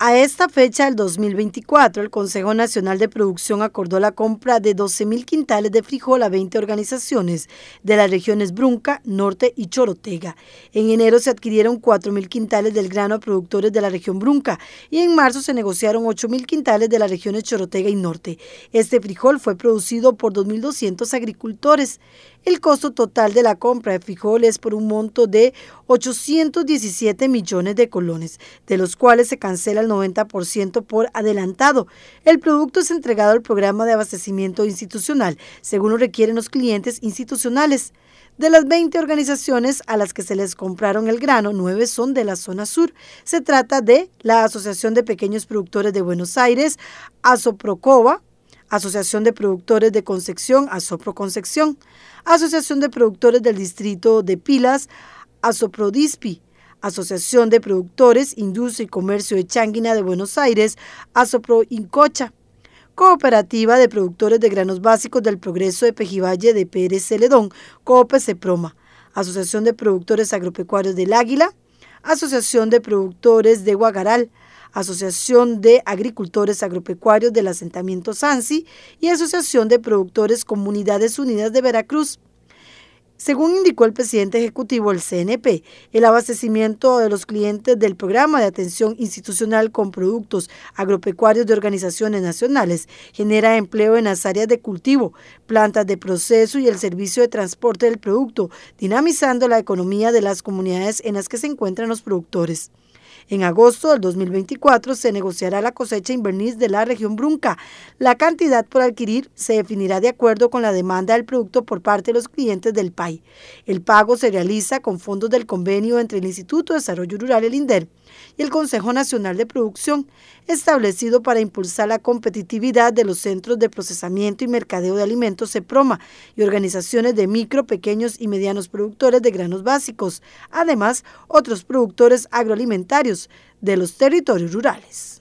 A esta fecha del 2024, el Consejo Nacional de Producción acordó la compra de 12.000 quintales de frijol a 20 organizaciones de las regiones Brunca, Norte y Chorotega. En enero se adquirieron 4.000 quintales del grano a productores de la región Brunca y en marzo se negociaron 8.000 quintales de las regiones Chorotega y Norte. Este frijol fue producido por 2.200 agricultores. El costo total de la compra de frijol es por un monto de 817 millones de colones, de los cuales se cancela 90% por adelantado. El producto es entregado al programa de abastecimiento institucional, según lo requieren los clientes institucionales. De las 20 organizaciones a las que se les compraron el grano, 9 son de la zona sur. Se trata de la Asociación de Pequeños Productores de Buenos Aires, Asoprocova, Asociación de Productores de Concepción, ASOPROCONCEPCIÓN, Asociación de Productores del Distrito de Pilas, Asoprodispi, Asociación de Productores, Industria y Comercio de Changuina de Buenos Aires, Asopro Incocha, Cooperativa de Productores de Granos Básicos del Progreso de Pejivalle de Pérez Celedón, COPE Ceproma, Asociación de Productores Agropecuarios del Águila, Asociación de Productores de Guagaral, Asociación de Agricultores Agropecuarios del Asentamiento Sansi y Asociación de Productores Comunidades Unidas de Veracruz. Según indicó el presidente ejecutivo del CNP, el abastecimiento de los clientes del programa de atención institucional con productos agropecuarios de organizaciones nacionales genera empleo en las áreas de cultivo, plantas de proceso y el servicio de transporte del producto, dinamizando la economía de las comunidades en las que se encuentran los productores. En agosto del 2024 se negociará la cosecha inverniz de la región Brunca. La cantidad por adquirir se definirá de acuerdo con la demanda del producto por parte de los clientes del PAI. El pago se realiza con fondos del convenio entre el Instituto de Desarrollo Rural, el INDER, y el Consejo Nacional de Producción, establecido para impulsar la competitividad de los centros de procesamiento y mercadeo de alimentos CEPROMA y organizaciones de micro, pequeños y medianos productores de granos básicos, además otros productores agroalimentarios de los territorios rurales.